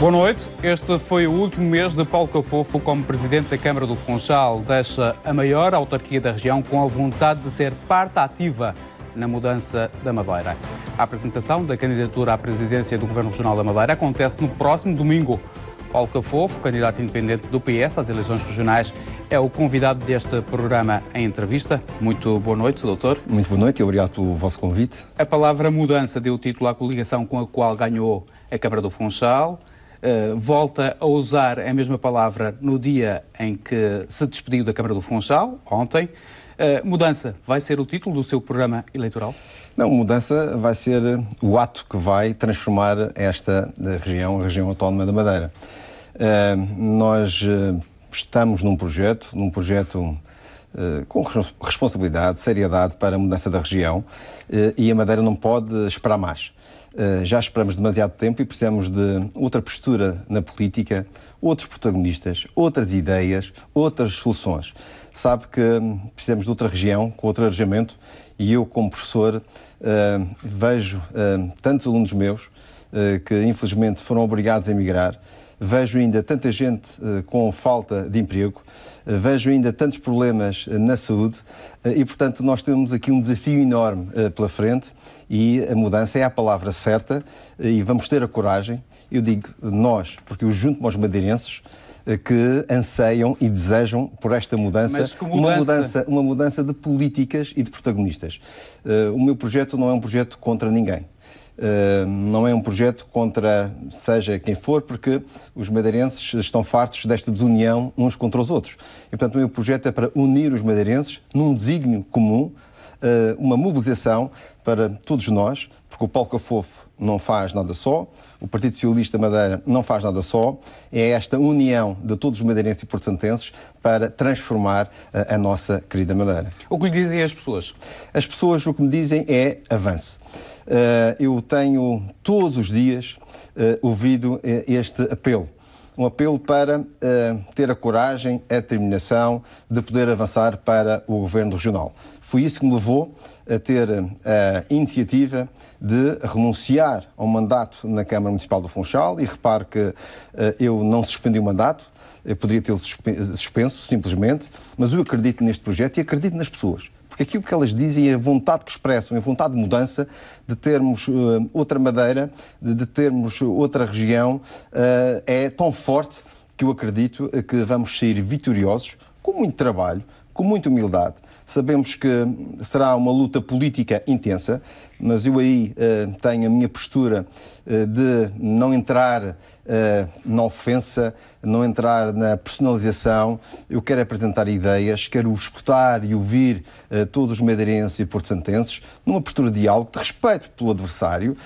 Boa noite. Este foi o último mês de Paulo Cafofo como presidente da Câmara do Funchal. Deixa a maior autarquia da região com a vontade de ser parte ativa na mudança da Madeira. A apresentação da candidatura à presidência do Governo Regional da Madeira acontece no próximo domingo. Paulo Cafofo, candidato independente do PS às eleições regionais, é o convidado deste programa em entrevista. Muito boa noite, doutor. Muito boa noite e obrigado pelo vosso convite. A palavra mudança deu título à coligação com a qual ganhou a Câmara do Funchal. Eh, volta a usar a mesma palavra no dia em que se despediu da Câmara do Funchal, ontem. Uh, mudança vai ser o título do seu programa eleitoral? Não, mudança vai ser eh, o ato que vai transformar esta região, a região autónoma da Madeira. Uh, nós uh, estamos num projeto, num projeto com responsabilidade, seriedade para a mudança da região e a Madeira não pode esperar mais. Eh, já esperamos demasiado tempo e precisamos de outra postura na política, outros protagonistas, outras ideias, outras soluções. Sabe que hum, precisamos de outra região, com outro arejamento, e eu, como professor, eh, vejo eh, tantos alunos meus eh, que infelizmente foram obrigados a emigrar. Vejo ainda tanta gente eh, com falta de emprego, eh, vejo ainda tantos problemas na saúde e, portanto, nós temos aqui um desafio enorme pela frente e a mudança é a palavra certa e vamos ter a coragem, eu digo nós, porque eu junto-me aos madeirenses, que anseiam e desejam por esta mudança, mudança, Uma, mudança uma mudança de políticas e de protagonistas. o meu projeto não é um projeto contra ninguém. Eh, não é um projeto contra seja quem for, porque os madeirenses estão fartos desta desunião uns contra os outros. E, portanto, o meu projeto é para unir os madeirenses num desígnio comum eh, uma mobilização para todos nós, porque o Paulo Cafofo não faz nada só, o Partido Socialista Madeira não faz nada só, é esta união de todos os madeirenses e portugueses para transformar a, eh, a nossa querida Madeira. O que lhe dizem as pessoas? As pessoas o que me dizem é avance. Uh, eu tenho todos os dias uh, ouvido este apelo um apelo para uh, ter a coragem, a determinação de poder avançar para o governo regional. Foi isso que me levou a ter eh, a iniciativa de renunciar ao mandato na Câmara Municipal do Funchal e repare que uh, eu não suspendi o mandato, eu poderia tê-lo suspenso, simplesmente, mas eu acredito neste projeto e acredito nas pessoas porque aquilo que elas dizem, a vontade que expressam, a vontade de mudança, de termos uh, outra Madeira, de, de, termos outra região, uh, é tão forte que eu acredito que vamos sair vitoriosos, com muito trabalho, com muita humildade Sabemos que será uma luta política intensa, mas eu aí eh, tenho a minha postura eh, de não entrar eh, na ofensa, não entrar na personalização. Eu quero apresentar ideias, quero escutar e ouvir todos os madeirenses e portocentenses numa postura de diálogo, de respeito pelo adversário,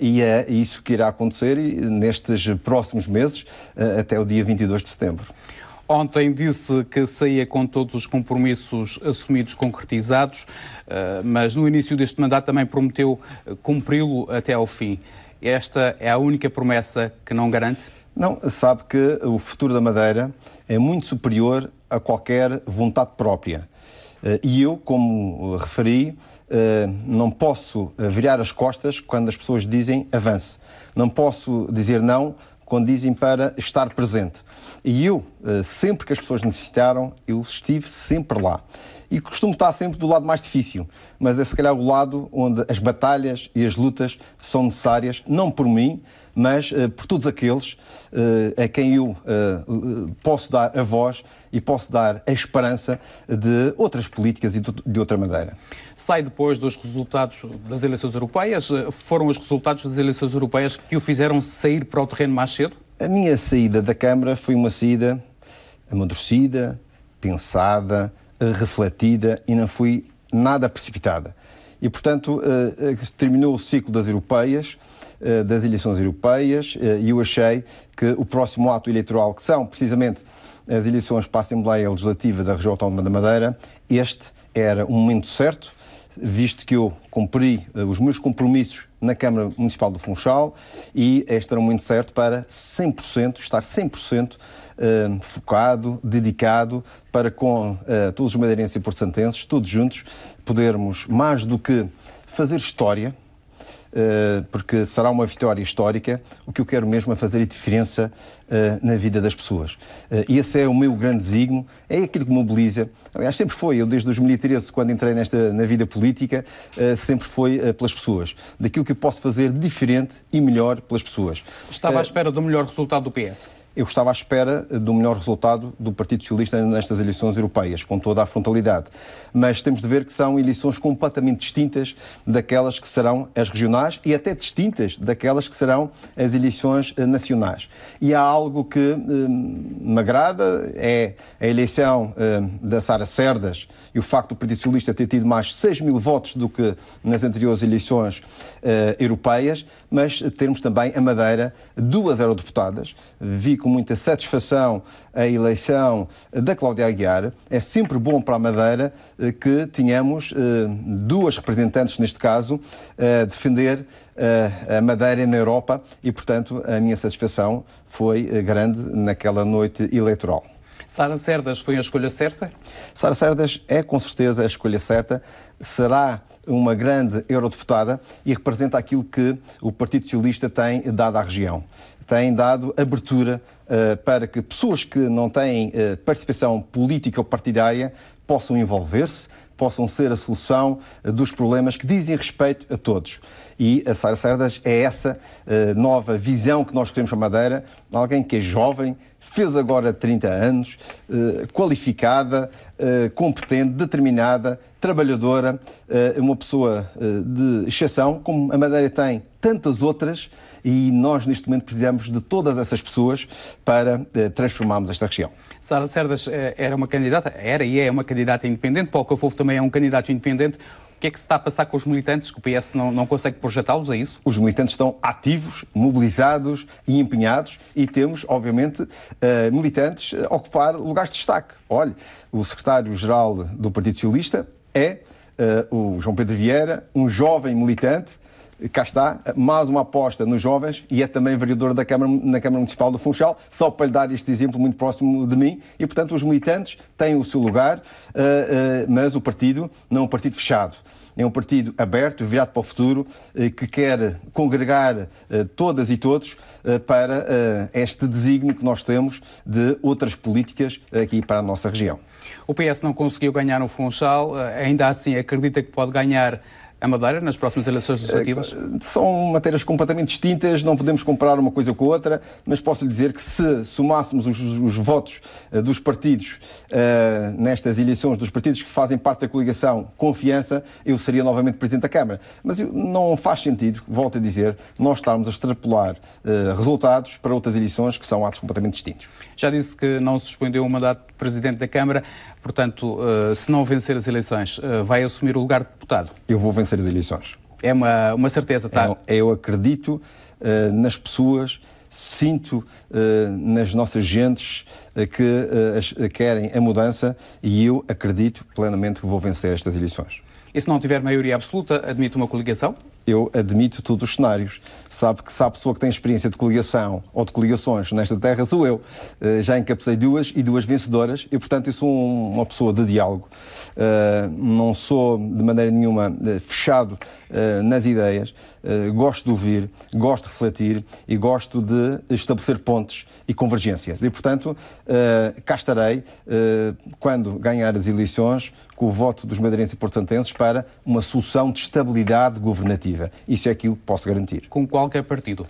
e é isso que irá acontecer nestes próximos meses, até o dia 22 de setembro. Ontem disse que saía com todos os compromissos assumidos concretizados, eh, mas no início deste mandato também prometeu eh, cumpri-lo até ao fim. Esta é a única promessa que não garante? Não, sabe que o futuro da Madeira é muito superior a qualquer vontade própria. Eh, e eu, como referi, não posso virar as costas quando as pessoas dizem avance. Não posso dizer não quando dizem para estar presente. E eu, eh, sempre que as pessoas necessitaram, eu estive sempre lá e costumo estar sempre do lado mais difícil, mas é se calhar o lado onde as batalhas e as lutas são necessárias, não por mim, mas uh, por todos aqueles uh, a quem eu uh, posso dar a voz e posso dar a esperança de outras políticas e de outra maneira. Sai depois dos resultados das eleições europeias? Foram os resultados das eleições europeias que o fizeram sair para o terreno mais cedo? A minha saída da Câmara foi uma saída amadurecida, pensada, refletida e não fui nada precipitada. E, portanto, eh, eh, terminou o ciclo das europeias, eh, das eleições europeias, e eu achei que o próximo ato eleitoral, que são precisamente as eleições para a Assembleia Legislativa da Região Autónoma da Madeira, este era um momento certo, visto que eu cumpri os meus compromissos na Câmara Municipal do Funchal e este era o momento certo para 100%, estar 100% eh, focado, dedicado, para com eh, todos os madeirenses e portantenses, todos juntos, podermos mais do que fazer história, eh, porque será uma vitória histórica. O que eu quero mesmo é fazer a diferença eh, na vida das pessoas. Eh, e esse é o meu grande desígnio, é aquilo que mobiliza. Aliás, sempre foi, eu desde 2013, quando entrei nesta, na vida política, sempre foi pelas pessoas. Daquilo que eu posso fazer diferente e melhor pelas pessoas. Estava à espera do melhor resultado do PS eu estava à espera eh, do melhor resultado do Partido Socialista nestas eleições europeias, com toda a frontalidade. Mas temos de ver que são eleições completamente distintas daquelas que serão as regionais e até distintas daquelas que serão as eleições eh, nacionais. E há algo que eh, me agrada, é a eleição da Sara Cerdas e o facto do Partido Socialista ter tido mais 6 mil votos do que nas anteriores eleições eh, europeias, mas termos também a Madeira duas eurodeputadas. Vi com muita satisfação a eleição eh, da Cláudia Aguiar. É sempre bom para a Madeira eh, que tenhamos duas representantes, neste caso, a defender a Madeira na Europa e, portanto, a minha satisfação foi grande naquela noite eleitoral. Sara Cerdas foi a escolha certa? Sara Cerdas é com certeza a escolha certa, será uma grande eurodeputada e representa aquilo que o Partido Socialista tem dado à região. Tem dado abertura uh, para que pessoas que não têm uh, participação política ou partidária possam envolver-se, possam ser a solução eh, dos problemas que dizem respeito a todos. E a Sara Cerdas é essa uh, nova visão que nós queremos para Madeira, alguém que é jovem, fez agora 30 anos, eh, qualificada, eh, competente, determinada, trabalhadora, eh, uma pessoa eh, de exceção, como a Madeira tem tantas outras, e nós neste momento precisamos de todas essas pessoas para eh, transformarmos esta região. Sara Cerdas eh, era uma candidata, era e é uma candidata independente, Paulo Cafofo também é um candidato independente que é que se está a passar com os militantes? Que o PS não, não consegue projetá-los, é isso? Os militantes estão ativos, mobilizados e empenhados e temos, obviamente, eh, militantes a ocupar lugares de destaque. Olhe, o secretário-geral do Partido Socialista é eh, o João Pedro Vieira, um jovem militante cá está, mais uma aposta nos jovens e é também vereador da Câmara, na Câmara Municipal do Funchal, só para lhe dar este exemplo muito próximo de mim. E, portanto, os militantes têm o seu lugar, eh, eh, mas o partido não é um partido fechado. É um partido aberto, virado para o futuro, eh, que quer congregar todas e todos para este desígnio que nós temos de outras políticas aqui para a nossa região. O PS não conseguiu ganhar no Funchal, ainda assim acredita que pode ganhar a Madeira nas próximas eleições legislativas? É, são matérias completamente distintas, não podemos comparar uma coisa com a outra, mas posso lhe dizer que se somássemos os, os votos eh, dos partidos uh, nestas eleições, dos partidos que fazem parte da coligação Confiança, eu seria novamente Presidente da Câmara. Mas não faz sentido, volto a dizer, nós estarmos a extrapolar uh, resultados para outras eleições que são atos completamente distintos. Já disse que não suspendeu o mandato de Presidente da Câmara. Portanto, eh, se não vencer as eleições, eh, vai assumir o lugar de deputado? Eu vou vencer as eleições. É uma, uma certeza, tá? Eu, é, eu acredito uh, nas pessoas, sinto uh, nas nossas gentes uh, que querem a mudança e eu acredito plenamente que vou vencer estas eleições. E se não tiver maioria absoluta, admite uma coligação? eu admito todos os cenários. Sabe que se há pessoa que tem experiência de coligação ou de coligações nesta terra, sou eu. Eh, já encapsei duas e duas vencedoras e, portanto, eu sou uma pessoa de diálogo. Eh, não sou, de maneira nenhuma, eh, fechado nas ideias. gosto de ouvir, gosto de refletir e gosto de estabelecer pontes e convergências. E, portanto, cá estarei quando ganhar as eleições com o voto dos madeirenses e portantenses para uma solução de estabilidade governativa. Isso é aquilo que posso garantir. Com qualquer partido?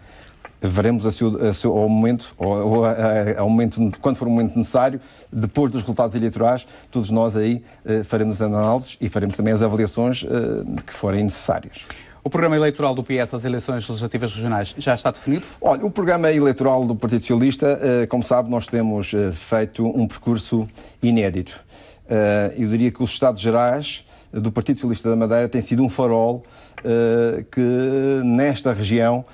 veremos a seu, a seu, ao momento, ou, ao momento, quando for o momento necessário, depois dos resultados eleitorais, todos nós aí eh, faremos as análises e faremos também as avaliações eh, que forem necessárias. O programa eleitoral do PS às eleições legislativas regionais já está definido? Olha, o programa eleitoral do Partido Socialista, eh, como sabe, nós temos eh, feito um percurso inédito. Eh, eu diria que os Estados Gerais eh, do Partido Socialista da Madeira têm sido um farol eh, que, nesta região,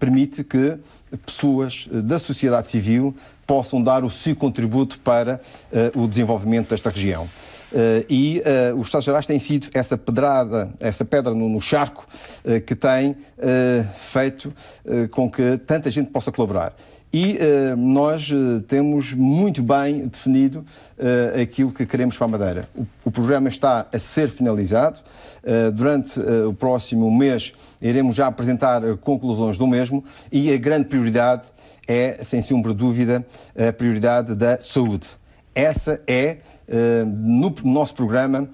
permite que pessoas da sociedade civil possam dar o seu contributo para o desenvolvimento desta região. Uh, e uh, os Estados-Gerais têm sido essa pedrada, essa pedra no, no charco uh, que tem feito com que tanta gente possa colaborar e uh, nós uh, temos muito bem definido uh, aquilo que queremos para a Madeira. O, o programa está a ser finalizado. durante o próximo mês iremos já apresentar conclusões do mesmo e a grande prioridade é, sem sombra de dúvida, a prioridade da saúde. Essa é, no nosso programa,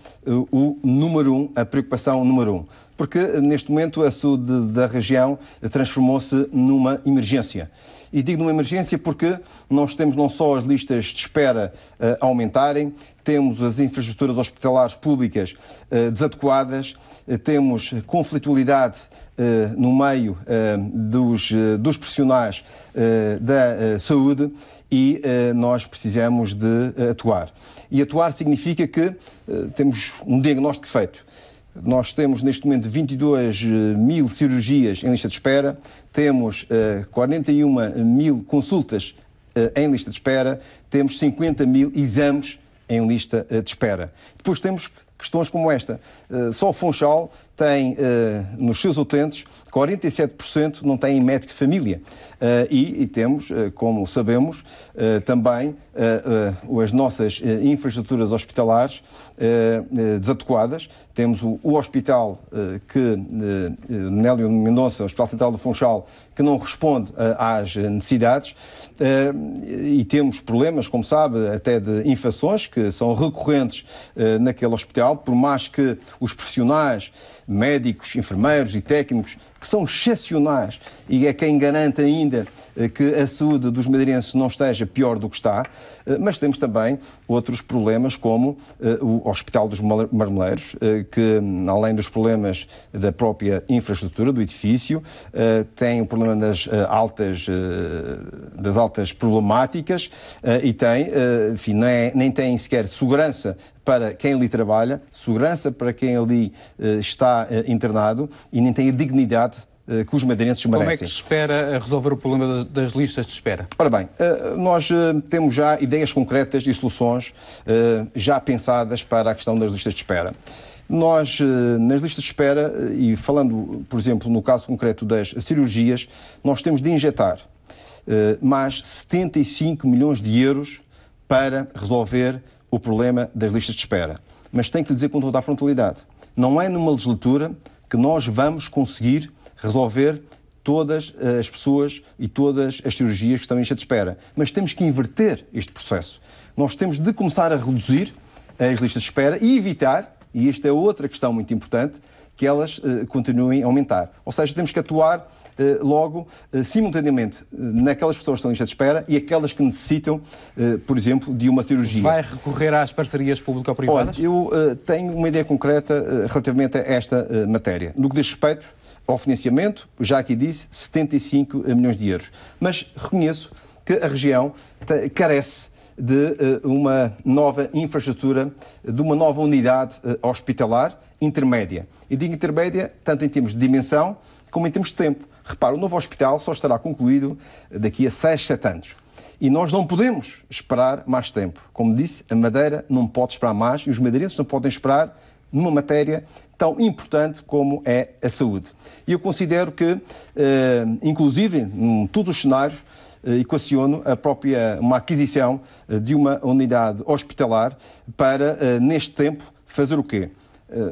o número um, a preocupação número um. Porque, neste momento, a saúde da região transformou-se numa emergência. E digo numa emergência porque nós temos não só as listas de espera a eh, aumentarem, temos as infraestruturas hospitalares públicas eh, desadequadas, eh, temos conflitualidade no meio dos, dos profissionais da saúde e nós precisamos de atuar. E atuar significa que temos um diagnóstico feito nós temos neste momento 22 eh, mil cirurgias em lista de espera, temos 41 eh, mil consultas eh, em lista de espera, temos 50 mil exames em lista de espera. Depois temos questões como esta. só o Funchal tem eh, nos seus utentes 47% não têm médico de família. Eh, e, e, temos, eh, como sabemos, também as nossas infraestruturas hospitalares desadequadas. Temos o, o hospital que, Nélio Mendonça, o Hospital Central do Funchal, que não responde às necessidades. E temos problemas, como sabe, até de infecções que são recorrentes naquele hospital, por mais que os profissionais médicos, enfermeiros e técnicos, que são excepcionais e é quem garante ainda eh, que a saúde dos madeirenses não esteja pior do que está, eh, mas temos também outros problemas, como eh, o Hospital dos Marmeleiros, que, hum, além dos problemas da própria infraestrutura do edifício, tem o problema das altas, das altas problemáticas e tem, enfim, nem, nem tem sequer segurança para quem ali trabalha, segurança para quem ali está internado e nem tem a dignidade eh, que os madeirenses merecem. Como é que se espera resolver o problema das listas de espera? Ora bem, eh, nós eh, temos já ideias concretas e soluções já pensadas para a questão das listas de espera. Nós, nas listas de espera, e falando, por exemplo, no caso concreto das cirurgias, nós temos de injetar mais 75 milhões de euros para resolver o problema das listas de espera. Mas tenho que lhe dizer com toda a frontalidade, não é numa legislatura que nós vamos conseguir resolver todas eh, as pessoas e todas as cirurgias que estão em lista de espera. Mas temos que inverter este processo. Nós temos de começar a reduzir as listas de espera e evitar, e esta é outra questão muito importante, que elas eh, continuem a aumentar. Ou seja, temos que atuar eh, logo, simultaneamente, naquelas pessoas que estão em lista de espera e aquelas que necessitam, por exemplo, de uma cirurgia. Vai recorrer às parcerias público-privadas? Olha, eu tenho uma ideia concreta relativamente a esta matéria. No que diz respeito ao financiamento, já aqui disse, 75 milhões de euros. Mas reconheço que a região carece de eh, uma nova infraestrutura, de uma nova unidade eh, hospitalar intermédia. E digo intermédia tanto em termos de dimensão como em termos de tempo. Repara, o novo hospital só estará concluído eh, daqui a 6, 7 anos. E nós não podemos esperar mais tempo. Como disse, a Madeira não pode esperar mais e os madeirenses não podem esperar numa matéria tão importante como é a saúde. E eu considero que, eh, inclusive, em todos os cenários, eh, equaciono a própria uma aquisição eh, de uma unidade hospitalar para, neste tempo, fazer o quê?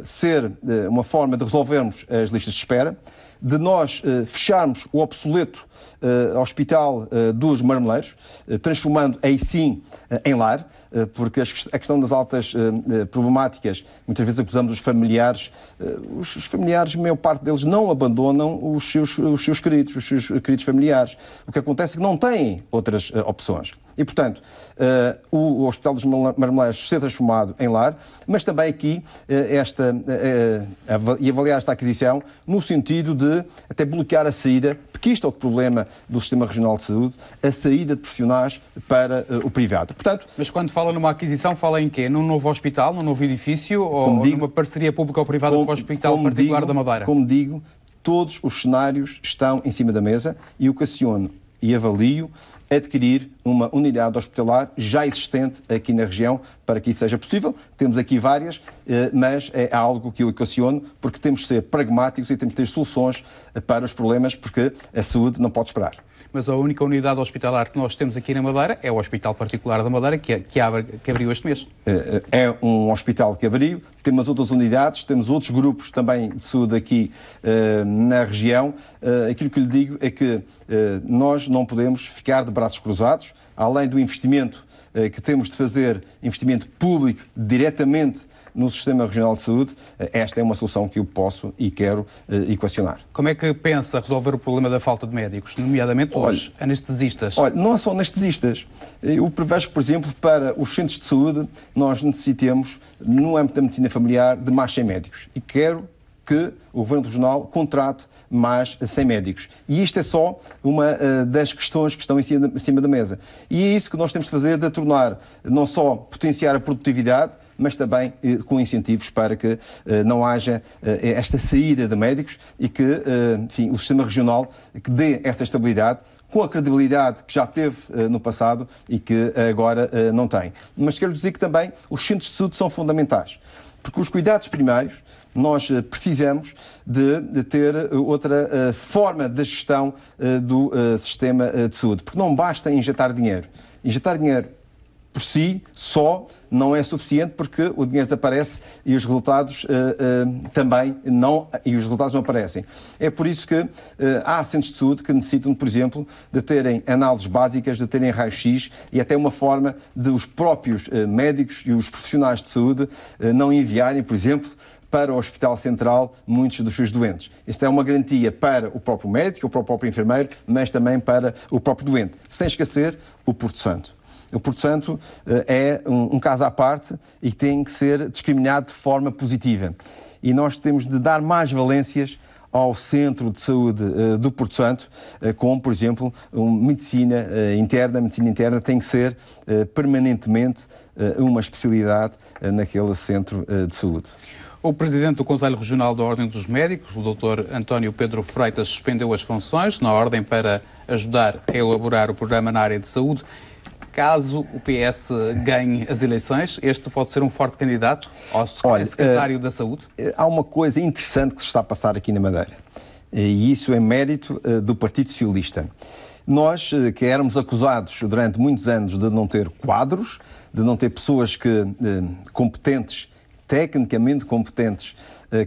Ser uma forma de resolvermos as listas de espera, de nós fecharmos o obsoleto uh, Hospital eh, dos Marmeleiros, eh, transformando aí sim em lar, porque a questão das altas problemáticas, muitas vezes acusamos os familiares, os, familiares, a maior parte deles não abandonam os seus, os seus queridos, os seus queridos familiares. O que acontece é que não têm outras opções. E, portanto, o Hospital dos Marmeleiros ser transformado em lar, mas também aqui esta, e avaliar esta aquisição no sentido de até bloquear a saída, porque isto é outro problema do sistema regional de saúde, a saída de profissionais para uh, o privado. Portanto, Mas quando fala numa aquisição, fala em quê? Num novo hospital, num novo edifício ou digo, numa parceria pública ou privada com o Hospital Particular digo, da Madeira? Como digo, todos os cenários estão em cima da mesa e ocasiono e avalio adquirir uma unidade hospitalar já existente aqui na região para que isso seja possível. Temos aqui várias, eh, mas é algo que eu equaciono porque temos de ser pragmáticos e temos de ter soluções para os problemas, porque a saúde não pode esperar mas a única unidade hospitalar que nós temos aqui na Madeira é o Hospital Particular da Madeira, que, que, abre, que abriu este mês. É, é um hospital que abriu, temos outras unidades, temos outros grupos também de saúde aqui uh, na região. Uh, aquilo que lhe digo é que uh, nós não podemos ficar de braços cruzados, além do investimento eh, que temos de fazer investimento público diretamente no Sistema Regional de Saúde, eh, esta é uma solução que eu posso e quero eh, equacionar. Como é que pensa resolver o problema da falta de médicos, nomeadamente hoje, olha, anestesistas? Olha, não são anestesistas. Eu prevejo que, por exemplo, para os centros de saúde, nós necessitemos, no âmbito da medicina familiar, de mais 100 médicos. E quero que o Governo Regional contrate mais 100 médicos. E isto é só uma eh, das questões que estão em cima, cima da mesa. E é isso que nós temos de fazer, de tornar, não só potenciar a produtividade, mas também eh, com incentivos para que eh, não haja esta saída de médicos e que, enfim, o sistema regional que dê essa estabilidade, com a credibilidade que já teve uh, no passado e que agora uh, não tem. Mas quero dizer que também os centros de saúde são fundamentais. Porque os cuidados primários, nós eh, precisamos de, de ter eh, outra uh, forma da gestão uh, do uh, sistema de saúde. Porque não basta injetar dinheiro. Injetar dinheiro por si só não é suficiente porque o dinheiro desaparece e os resultados uh, uh, também não e os resultados não aparecem. É por isso que uh, há centros de saúde que necessitam, por exemplo, de terem análises básicas, de terem raio-x e até uma forma de os próprios médicos e os profissionais de saúde não enviarem, por exemplo, para o Hospital Central muitos dos seus doentes. Isto é uma garantia para o próprio médico, para o próprio enfermeiro, mas também para o próprio doente, sem esquecer o Porto Santo portanto, eh, é um, caso à parte e tem que ser discriminado de forma positiva. E nós temos de dar mais valências ao centro de saúde eh, do Porto Santo, eh, como, por exemplo, medicina interna. A medicina interna tem que ser permanentemente uma especialidade naquele centro de saúde. O presidente do Conselho Regional da Ordem dos Médicos, o Dr. António Pedro Freitas, suspendeu as funções na ordem para ajudar a elaborar o programa na área de saúde caso o PS ganhe as eleições, este pode ser um forte candidato ao Olha, secretário uh, da Saúde? Eh, há uma coisa interessante que se está a passar aqui na Madeira, eh, e isso é mérito uh, do Partido Socialista. Nós, uh, que éramos acusados durante muitos anos de não ter quadros, de não ter pessoas que, competentes, tecnicamente competentes,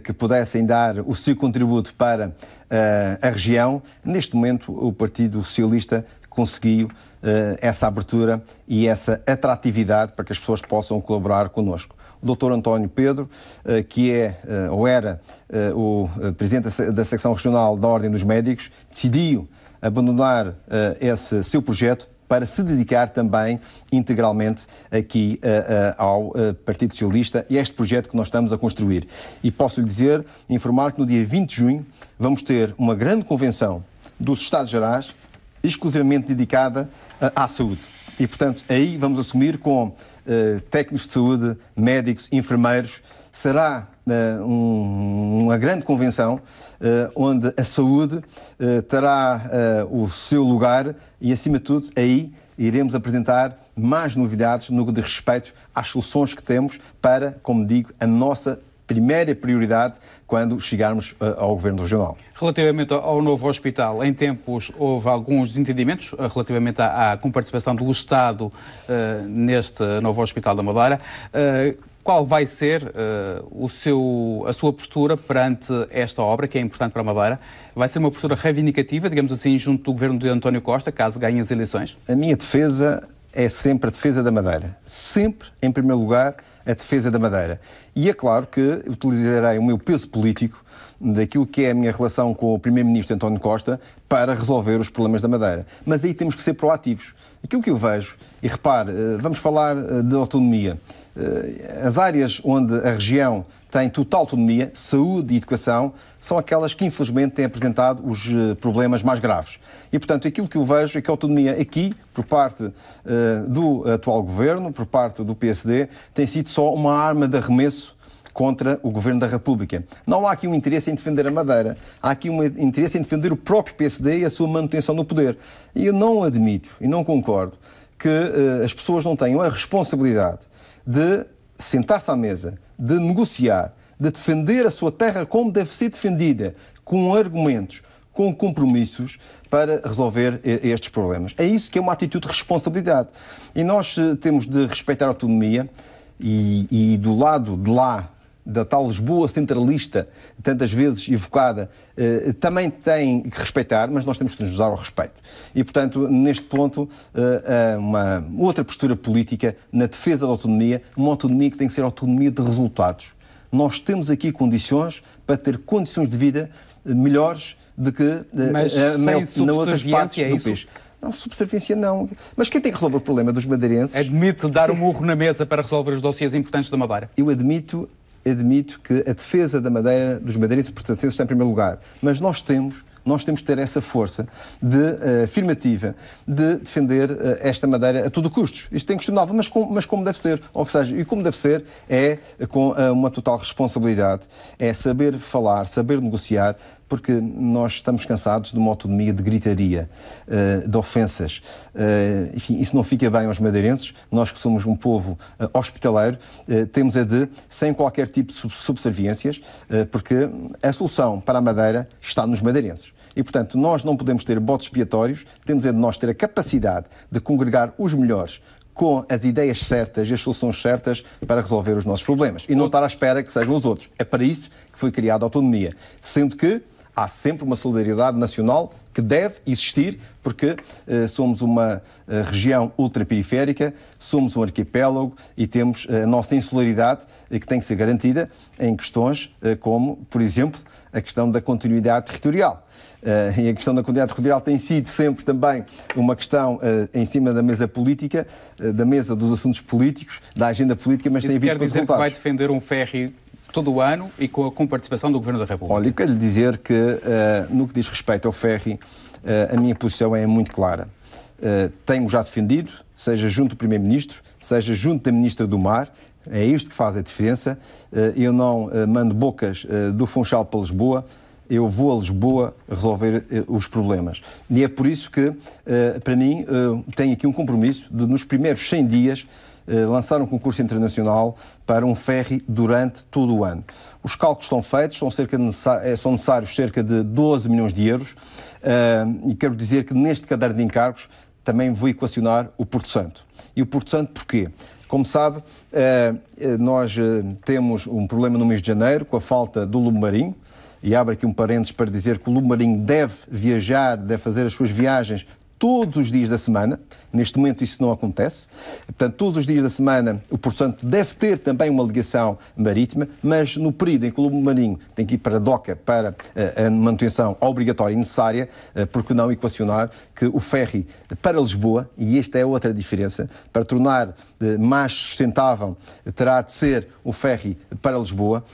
que pudessem dar o seu contributo para uh, a região. Neste momento, o Partido Socialista conseguiu uh, essa abertura e essa atratividade para que as pessoas possam colaborar connosco. O Dr. António Pedro, uh, que é eh, ou era o presidente da secção regional da Ordem dos Médicos, decidiu abandonar esse seu projeto para se dedicar também integralmente aqui uh, uh, ao uh, Partido Socialista e a este projeto que nós estamos a construir. E posso lhe dizer, informar que no dia 20 de junho vamos ter uma grande convenção dos Estados Gerais exclusivamente dedicada eh, à saúde. E, portanto, aí vamos assumir com uh, técnicos de saúde, médicos, enfermeiros. Será uh, um, uma grande convenção uh, onde a saúde terá o seu lugar e, acima de tudo, aí iremos apresentar mais novidades no que diz respeito às soluções que temos para, como digo, a nossa primeira prioridade quando chegarmos eh, ao Governo Regional. Relativamente ao novo hospital, em tempos houve alguns desentendimentos eh, relativamente à, comparticipação do Estado eh, neste novo Hospital da Madeira. qual vai ser uh, o seu, a sua postura perante esta obra, que é importante para a Madeira? Vai ser uma postura reivindicativa, digamos assim, junto do governo de António Costa, caso ganhe as eleições? A minha defesa é sempre a defesa da Madeira. Sempre, em primeiro lugar, a defesa da Madeira. E é claro que utilizarei o meu peso político daquilo que é a minha relação com o Primeiro-Ministro António Costa para resolver os problemas da Madeira. Mas aí temos que ser proativos. Aquilo que eu vejo, e repare, eh, vamos falar eh, de autonomia. Eh, as áreas onde a região tem total autonomia, saúde e educação, são aquelas que infelizmente têm apresentado os eh, problemas mais graves. E, portanto, aquilo que eu vejo é que a autonomia aqui, por parte uh, do atual governo, por parte do PSD, tem sido só uma arma de arremesso contra o Governo da República. Não há aqui um interesse em defender a Madeira, há aqui um interesse em defender o próprio PSD e a sua manutenção no poder. E eu não admito e não concordo que uh, as pessoas não tenham a responsabilidade de sentar-se à mesa, de negociar, de defender a sua terra como deve ser defendida, com argumentos, com compromissos para resolver estes problemas. É isso que é uma atitude de responsabilidade. E nós eh, temos de respeitar a autonomia e, e do lado de lá da tal Lisboa centralista, tantas vezes evocada, eh, também tem que respeitar, mas nós temos que nos usar ao respeito. E, portanto, neste ponto, eh, uma outra postura política na defesa da autonomia, uma autonomia que tem que ser autonomia de resultados. Nós temos aqui condições para ter condições de vida eh, melhores do que na outra a, outras é partes do país. Não, subserviência não. Mas quem tem que resolver o problema dos madeirenses... Admite dar um murro na mesa para resolver os dossiês importantes da Madeira? Eu admito admito que a defesa da Madeira, dos madeirenses portugueses está em primeiro lugar. Mas nós temos nós temos que ter essa força de, uh, afirmativa de defender uh, esta madeira a todo custo. Isto tem é que mas, com, mas como deve ser. Ou seja, e como deve ser é com uh, uma total responsabilidade, é saber falar, saber negociar, porque nós estamos cansados de uma autonomia de gritaria, eh, de ofensas. Eh, enfim, isso não fica bem aos madeirenses. Nós que somos um povo eh, hospitaleiro, temos a de, sem qualquer tipo de subserviências, porque a solução para a Madeira está nos madeirenses. E, portanto, nós não podemos ter botes expiatórios, temos a de nós ter a capacidade de congregar os melhores com as ideias certas e as soluções certas para resolver os nossos problemas e não estar à espera que sejam os outros. É para isso que foi criada a autonomia. Sendo que há sempre uma solidariedade nacional que deve existir, porque eh, somos uma eh, região ultraperiférica, somos um arquipélago e temos eh, a nossa insularidade que tem que ser garantida em questões como, por exemplo, a questão da continuidade territorial. e a questão da continuidade territorial tem sido sempre também uma questão em cima da mesa política, da mesa dos assuntos políticos, da agenda política, mas Isso tem havido quer dizer resultados. que vai defender um ferry todo o ano e com a participação do Governo da República. Olha, eu quero lhe dizer que, eh, no que diz respeito ao ferry, eh, a minha posição é muito clara. Eh, tenho já defendido, seja junto do Primeiro-Ministro, seja junto da Ministra do Mar, é isto que faz a diferença. eu não mando bocas do Funchal para Lisboa, eu vou a Lisboa resolver os problemas. E é por isso que, para mim, tenho aqui um compromisso de, nos primeiros 100 dias, eh, lançar um concurso internacional para um ferry durante todo o ano. Os cálculos estão feitos, são, cerca de, eh, são necessários cerca de 12 milhões de euros eh, e quero dizer que neste caderno de encargos também vou equacionar o Porto Santo. E o Porto Santo porquê? Como sabe, nós temos um problema no mês de janeiro com a falta do lume marinho, e abro aqui um parênteses para dizer que o lume marinho deve viajar, deve fazer as suas viagens todos os dias da semana. Neste momento isso não acontece. Portanto, todos os dias da semana o Porto Santo deve ter também uma ligação marítima, mas no período em que o lobo marinho tem que ir para a doca para eh, a manutenção obrigatória e necessária, eh, porque não equacionar que o ferry para Lisboa, e esta é outra diferença, para tornar eh, mais sustentável terá de ser o ferry para Lisboa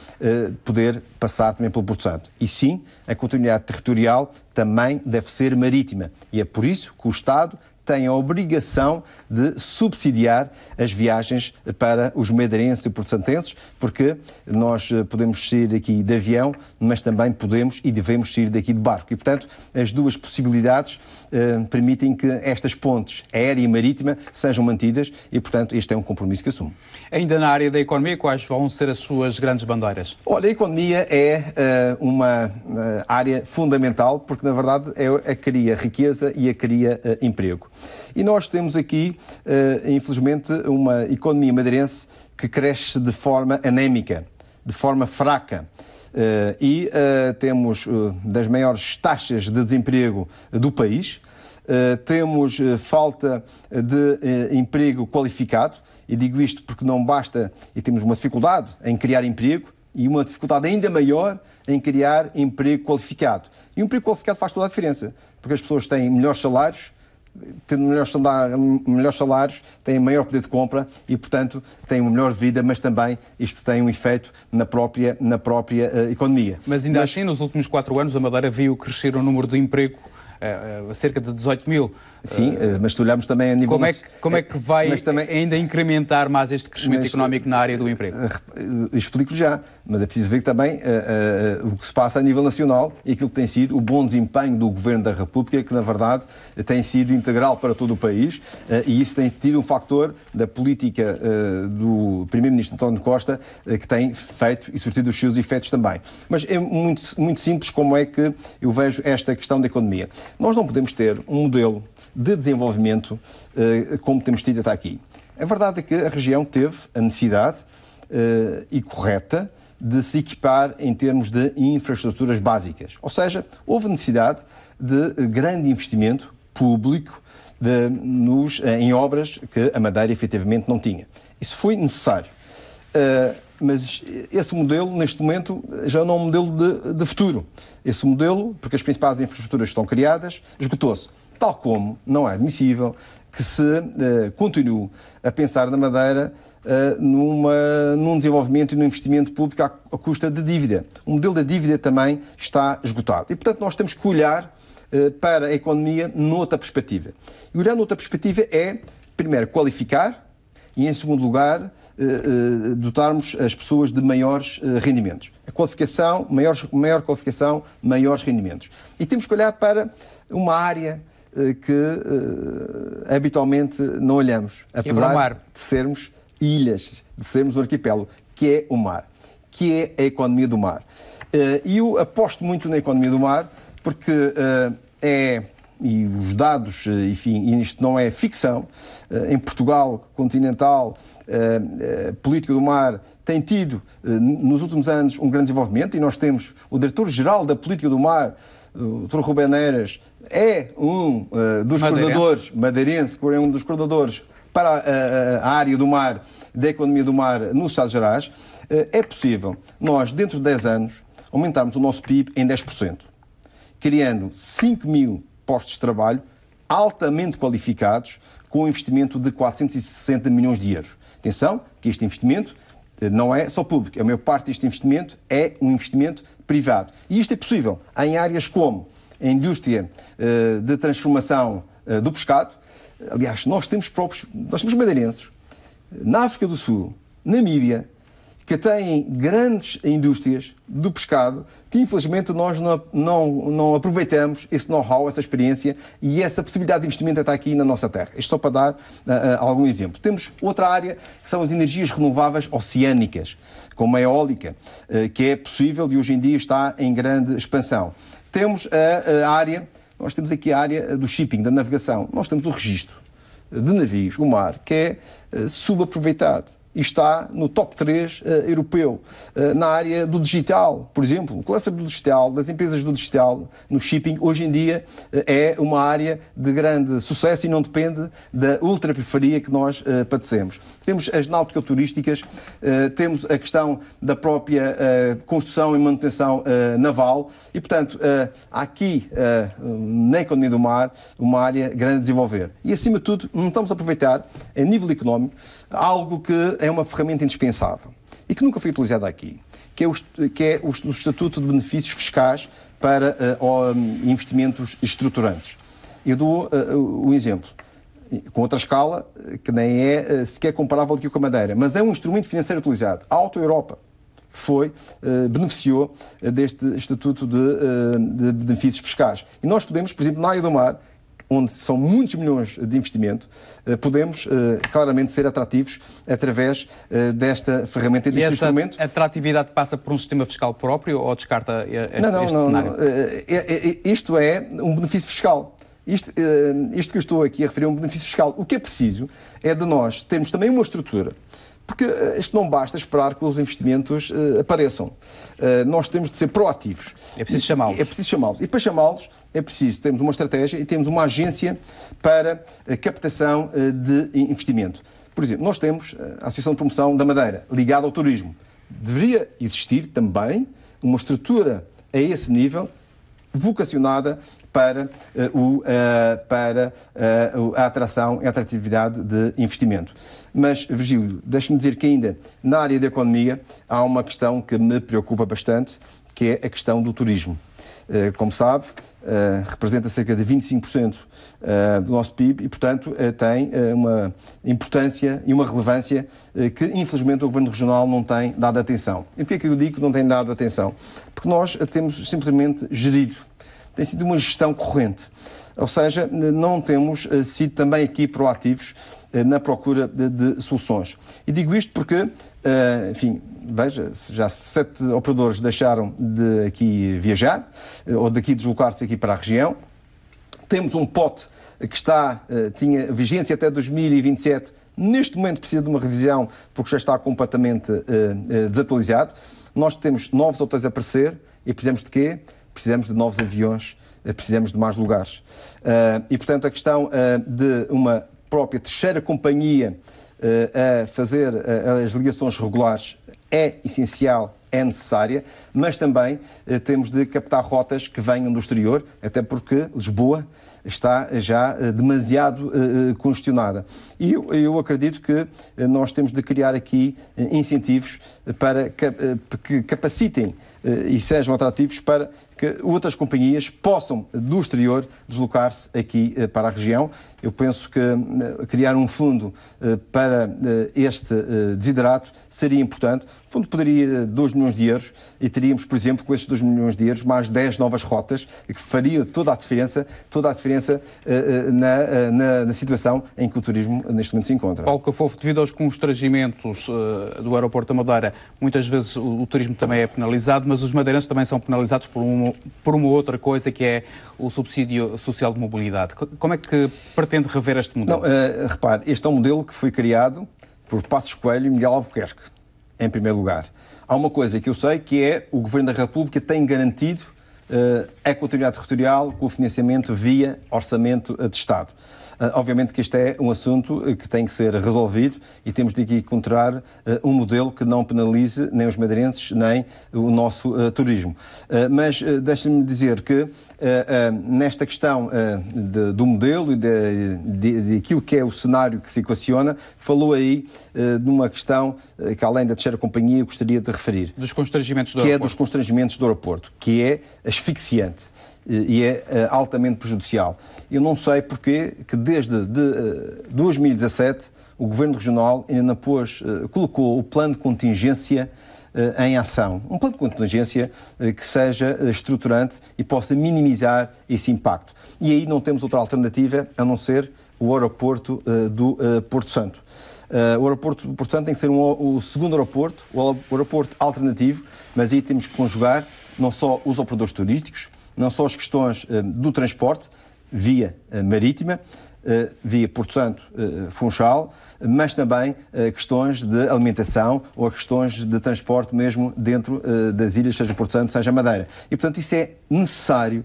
poder passar também pelo Porto Santo. E sim, a continuidade territorial também deve ser marítima. E é por isso que o Estado tem a obrigação de subsidiar as viagens para os madeirenses e portuenses, porque nós eh, podemos sair daqui de avião, mas também podemos e devemos sair daqui de barco. E, portanto, as duas possibilidades eh, permitem que estas pontes aérea e marítima sejam mantidas e, portanto, este é um compromisso que assumo. Ainda na área da economia, quais vão ser as suas grandes bandeiras? Olha, a economia é uh, uma uh, área fundamental porque, na verdade, é a é que cria riqueza e a que cria uh, emprego. E nós temos aqui, infelizmente, uma economia madeirense que cresce de forma anémica, de forma fraca. Eh, e eh, temos eh, das maiores taxas de desemprego do país. Uh, temos uh, falta de uh, emprego qualificado, e digo isto porque não basta, e temos uma dificuldade em criar emprego, e uma dificuldade ainda maior em criar emprego qualificado. E um emprego qualificado faz toda a diferença, porque as pessoas têm melhores salários, tendo melhores salários, melhores salários, têm maior poder de compra e, portanto, têm uma melhor vida, mas também isto tem um efeito na própria, na própria uh, economia. Mas ainda mas... assim, nos últimos quatro anos, a Madeira viu crescer o número de emprego eh, eh, cerca de 18 mil. Sim, eh, mas se olharmos também a nível... Como é que, como é que vai também... ainda incrementar mais este crescimento mas, económico na área do emprego? Explico já, mas é preciso ver também o que se passa a nível nacional e aquilo que tem sido o bom desempenho do Governo da República, que na verdade tem sido integral para todo o país e isso tem tido um factor da política do Primeiro-Ministro António Costa que tem feito e surtido os seus efeitos também. Mas é muito, muito simples como é que eu vejo esta questão da economia. Nós não podemos ter um modelo de desenvolvimento eh, como temos tido até aqui. A verdade é que a região teve a necessidade eh, e correta de se equipar em termos de infraestruturas básicas. Ou seja, houve necessidade de grande investimento público de, nos, em obras que a Madeira efetivamente não tinha. Isso foi necessário. Uh, mas esse modelo, neste momento, já não é um modelo de, de futuro. Esse modelo, porque as principais infraestruturas estão criadas, esgotou-se. Tal como não é admissível que se uh, continue a pensar na Madeira uh, numa, num desenvolvimento e num investimento público à, à, custa de dívida. O modelo da dívida também está esgotado. E, portanto, nós temos que olhar uh, para a economia noutra perspectiva. E olhar noutra perspectiva é, primeiro, qualificar e, em segundo lugar, eh, eh, dotarmos as pessoas de maiores eh, rendimentos. A qualificação, maior, maior qualificação, maiores rendimentos. E temos que olhar para uma área que habitualmente não olhamos, é apesar é de sermos ilhas, de sermos um arquipélago, que é o mar, que é a economia do mar. E eu aposto muito na economia do mar porque é e os dados, enfim, isto não é ficção, em Portugal continental eh, eh, política do mar tem tido, eh, nos últimos anos, um grande desenvolvimento e nós temos o diretor-geral da política do mar, o Dr. Rubén Eiras, é um dos Madeira. coordenadores, madeirense, é um dos coordenadores para a, a área do mar, da economia do mar nos Estados Gerais, é possível nós, dentro de 10 anos, aumentarmos o nosso PIB em 10%, criando 5 mil postos de trabalho altamente qualificados, com um investimento de 460 milhões de euros. Atenção, que este investimento eh, não é só público, a maior parte deste investimento é um investimento privado. E isto é possível em áreas como a indústria eh, de transformação eh, do pescado. Aliás, nós temos próprios, nós temos madeirenses na África do Sul, Namíbia, que têm grandes indústrias do pescado que infelizmente nós não, não, não aproveitamos esse know-how, essa experiência e essa possibilidade de investimento está aqui na nossa terra. Isto só para dar uh, algum exemplo. Temos outra área que são as energias renováveis oceânicas, como a eólica, uh, que é possível e hoje em dia está em grande expansão. Temos a, a área, nós temos aqui a área do shipping, da navegação. Nós temos o registro de navios, o mar, que é uh, subaproveitado e está no top 3 uh, eh, europeu. Uh, na área do digital, por exemplo, o cluster do digital, das empresas do digital, no shipping, hoje em dia uh, é uma área de grande sucesso e não depende da ultraperferia que nós padecemos. Temos as náuticas turísticas temos a questão da própria construção e manutenção naval e, portanto, há aqui na economia do mar uma área grande a desenvolver. E, acima de tudo, não hum, estamos a aproveitar, a nível económico, algo que é uma ferramenta indispensável e que nunca foi utilizada aqui, que é o, que é o, o Estatuto de Benefícios Fiscais para uh, investimentos estruturantes. Eu dou uh, eh, um exemplo, com outra escala, eh, que nem é uh, sequer comparável do que com a Madeira, mas é um instrumento financeiro utilizado. A Auto Europa, que foi, beneficiou deste Estatuto de, de, Benefícios Fiscais. E nós podemos, por exemplo, na área do mar, onde são muitos milhões de investimento, eh, podemos eh, claramente ser atrativos através eh, desta ferramenta e deste e essa instrumento. A atratividade passa por um sistema fiscal próprio ou descarta este, não, não, este não, cenário? Não. Isto é um benefício fiscal. Isto, isto que eu estou aqui a referir é um benefício fiscal. O que é preciso é de nós termos também uma estrutura porque eh, isto não basta esperar que os investimentos uh, apareçam. Uh, nós temos de ser proativos. É preciso chamá-los. É preciso chamá-los. E para chamá-los é preciso termos uma estratégia e temos uma agência para a captação uh, de investimento. Por exemplo, nós temos a Associação de Promoção da Madeira, ligada ao turismo. Deveria existir também uma estrutura a esse nível vocacionada para, uh, o, uh, para uh, a atração e a atratividade de investimento. Mas, Virgílio, deixe-me dizer que ainda na área da economia há uma questão que me preocupa bastante, que é a questão do turismo. Eh, como sabe, eh, representa cerca de 25% eh, do nosso PIB e, portanto, tem uma importância e uma relevância que, infelizmente, o Governo Regional não tem dado atenção. E porquê é que eu digo que não tem dado atenção? Porque nós temos simplesmente gerido. Tem sido uma gestão corrente. Ou seja, não temos sido também aqui proativos eh, na procura de, de soluções. E digo isto porque, eh, enfim, veja, já sete operadores deixaram de aqui viajar eh, ou daqui deslocar-se aqui para a região. Temos um pote que está, tinha vigência até 2027, neste momento precisa de uma revisão porque já está completamente desatualizado. Nós temos novos hotéis a aparecer e precisamos de quê? Precisamos de novos aviões, precisamos de mais lugares. E, portanto, a questão de uma própria terceira companhia eh, a fazer eh, as ligações regulares é essencial é necessária, mas também eh, temos de captar rotas que venham do exterior, até porque Lisboa está já eh, demasiado eh, eh, congestionada. E eu, acredito que nós temos de criar aqui incentivos para que capacitem e sejam atrativos para que outras companhias possam, do exterior, deslocar-se aqui para a região. Eu penso que criar um fundo para este desiderato seria importante. O fundo poderia ir a 2 milhões de euros e teríamos, por exemplo, com estes 2 milhões de euros, mais 10 novas rotas, que faria toda a diferença, toda a diferença diferença eh, eh, na, eh, na, na, situação em que o turismo neste momento se encontra. Paulo Cafofo, devido aos constrangimentos do aeroporto da Madeira, muitas vezes o, o, turismo também é penalizado, mas os madeirenses também são penalizados por uma, por uma outra coisa que é o subsídio social de mobilidade. Como é que pretende rever este modelo? Não, repare, este é um modelo que foi criado por Passos Coelho e Miguel Albuquerque, em primeiro lugar. Há uma coisa que eu sei que é o Governo da República tem garantido eh, é continuidade territorial com o financiamento via orçamento de Estado. Ah, obviamente que este é um assunto eh, que tem que ser resolvido e temos de aqui encontrar eh, um modelo que não penalize nem os madeirenses, nem o nosso eh, turismo. Ah, mas deixe-me dizer que nesta questão de, do modelo e de, de, de, aquilo que é o cenário que se equaciona, falou aí de uma questão que além da terceira companhia eu gostaria de referir. Dos constrangimentos do que aeroporto. Que é dos constrangimentos do aeroporto, que é asfixiante e é eh, altamente prejudicial. Eu não sei porquê que desde de 2017 eh, o Governo Regional ainda não pôs, eh, colocou o plano de contingência em ação. Um plano de contingência que seja estruturante e possa minimizar esse impacto. E aí não temos outra alternativa a não ser o aeroporto do Porto Santo. O aeroporto do Porto Santo tem que ser um, o segundo aeroporto, o aeroporto alternativo, mas aí temos que conjugar não só os operadores turísticos, não só as questões eh, do transporte, via eh, marítima, eh, via Porto Santo, Funchal, mas também questões de alimentação ou questões de transporte mesmo dentro das ilhas, seja Porto Santo, seja Madeira. E, portanto, isso é necessário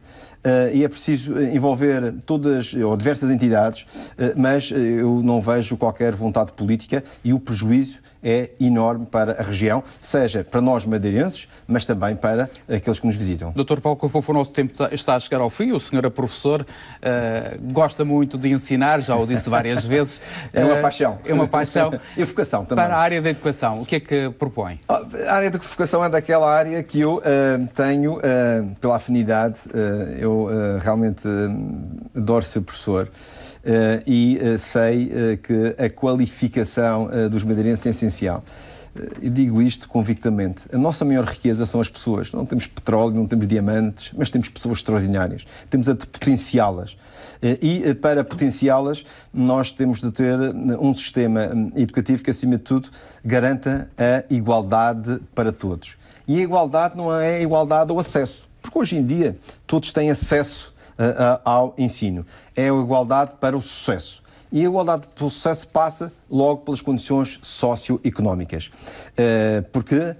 e é preciso envolver todas ou diversas entidades, mas eu não vejo qualquer vontade política e o prejuízo é enorme para a região, seja para nós madeirenses, mas também para aqueles que nos visitam. Doutor Paulo Cofofo, o nosso tempo tá, está a chegar ao fim. O senhor é professor, uh, gosta muito de ensinar, já o disse várias vezes. é uma eh, paixão. É uma paixão. educação também. Para a área da educação, o que é que propõe? Ah, a área da educação é daquela área que eu uh, tenho, uh, pela afinidade, eu realmente adoro ser professor. Eh, e eh, sei eh, que a qualificação dos madeirenses é essencial. digo isto convictamente. A nossa maior riqueza são as pessoas. Não temos petróleo, não temos diamantes, mas temos pessoas extraordinárias. Temos a de potenciá-las. E para potenciá-las, nós temos de ter um sistema hum, educativo que, acima de tudo, garanta a igualdade para todos. E a igualdade não é a igualdade ao acesso. Porque hoje em dia todos têm acesso eh, eh, ao ensino. É a igualdade para o sucesso. E a igualdade o sucesso passa logo pelas condições socioeconómicas. Eh, porque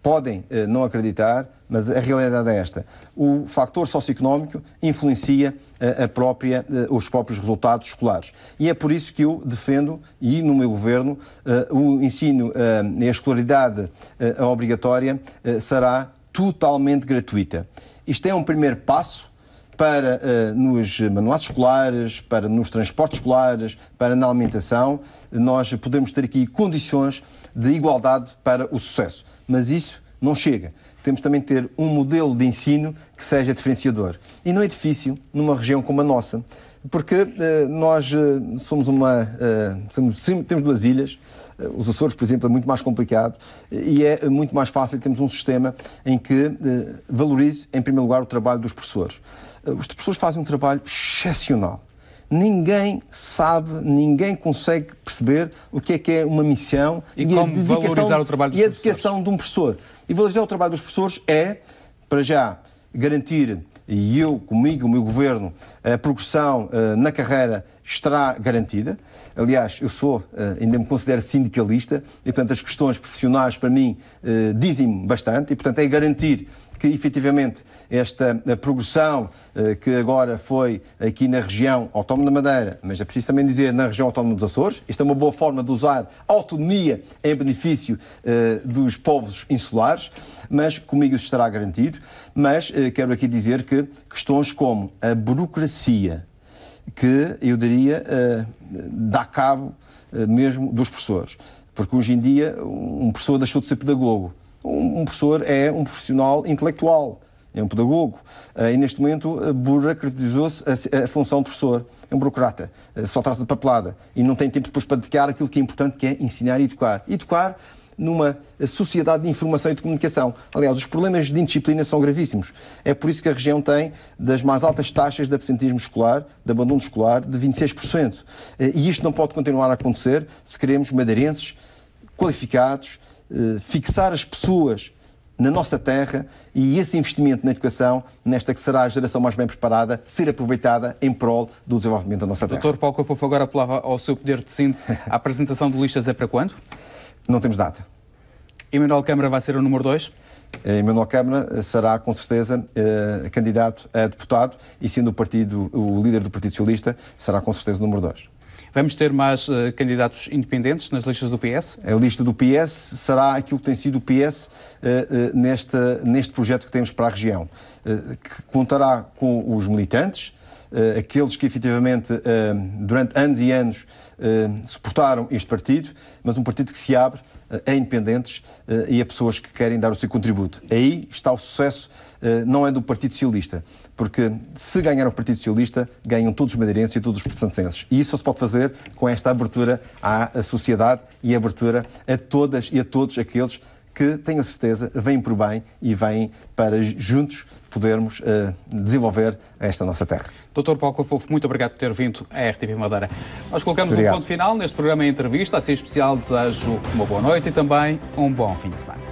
podem não acreditar, mas a realidade é esta. O fator socioeconómico influencia a própria, os próprios resultados escolares. E é por isso que eu defendo, e no meu governo, o ensino e a escolaridade obrigatória será totalmente gratuita. Isto é um primeiro passo para uh, nos manuais escolares, para nos transportes escolares, para na alimentação, nós podemos ter aqui condições de igualdade para o sucesso. Mas isso não chega. Temos também de ter um modelo de ensino que seja diferenciador. E não é difícil numa região como a nossa, porque uh, nós uh, somos uma. Somos, temos duas ilhas, os Açores, por exemplo, é muito mais complicado e é muito mais fácil termos um sistema em que valorize, em primeiro lugar, o trabalho dos professores. As pessoas fazem um trabalho excepcional. Ninguém sabe, ninguém consegue perceber o que é que é uma missão e, e a dedicação, e a dedicação de um professor. E valorizar o trabalho dos professores é, para já, garantir, e eu, comigo, o meu governo, a progressão uh, na carreira estará garantida. Aliás, eu sou, uh, ainda me considero sindicalista, e portanto as questões profissionais para mim uh, dizem-me bastante, e portanto é garantir que efetivamente esta eh, progressão eh, que agora foi aqui na região autónoma da Madeira, mas é preciso também dizer na região autónoma dos Açores, isto é uma boa forma de usar a autonomia em benefício eh, dos povos insulares, mas comigo isso estará garantido. Mas quero aqui dizer que questões como a burocracia, que eu diria dá cabo mesmo dos professores. Porque hoje em dia um professor deixou de ser pedagogo um professor é um profissional intelectual, é um pedagogo. Ah, e neste momento ah, burocratizou-se a função professor. É um burocrata, ah, só trata de papelada e não tem tempo depois para dedicar aquilo que é importante, que é ensinar e educar. E educar numa sociedade de informação e de comunicação. Aliás, os problemas de indisciplina são gravíssimos. É por isso que a região tem das mais altas taxas de absentismo escolar, de abandono escolar, de 26%. E isto não pode continuar a acontecer se queremos madeirenses qualificados, eh, fixar as pessoas na nossa terra e esse investimento na educação, nesta que será a geração mais bem preparada, ser aproveitada em prol do desenvolvimento da nossa terra. Doutor Paulo Cafofo agora apelava ao seu poder de síntese. A apresentação de listas é para quando? Não temos data. Emanuel Câmara vai ser o número 2? Emanuel eh, Câmara eh, será, com certeza, candidato a deputado e, sendo o, partido, o líder do Partido Socialista, será, com certeza, o número 2. Vamos ter mais uh, candidatos independentes nas listas do PS? A lista do PS será aquilo que tem sido o PS uh, eh, uh, eh, nesta, neste projeto que temos para a região, que contará com os militantes, aqueles que efetivamente durante anos e anos suportaram este partido, mas um partido que se abre a eh, independentes eh, e a pessoas que querem dar o seu contributo. Aí está o sucesso, eh, não é do Partido Socialista, porque se ganhar o Partido Socialista, ganham todos os madeirenses e todos os portugueses. E isso só se pode fazer com esta abertura à sociedade e abertura a todas e a todos aqueles que, tenho a certeza, vêm por bem e vêm para juntos podermos uh, desenvolver esta nossa terra. Doutor Paulo Cofofo, muito obrigado por ter vindo à RTV Madeira. Nós colocamos obrigado. um ponto final neste programa em entrevista. Assim especial, desejo uma boa noite e também um bom fim de semana.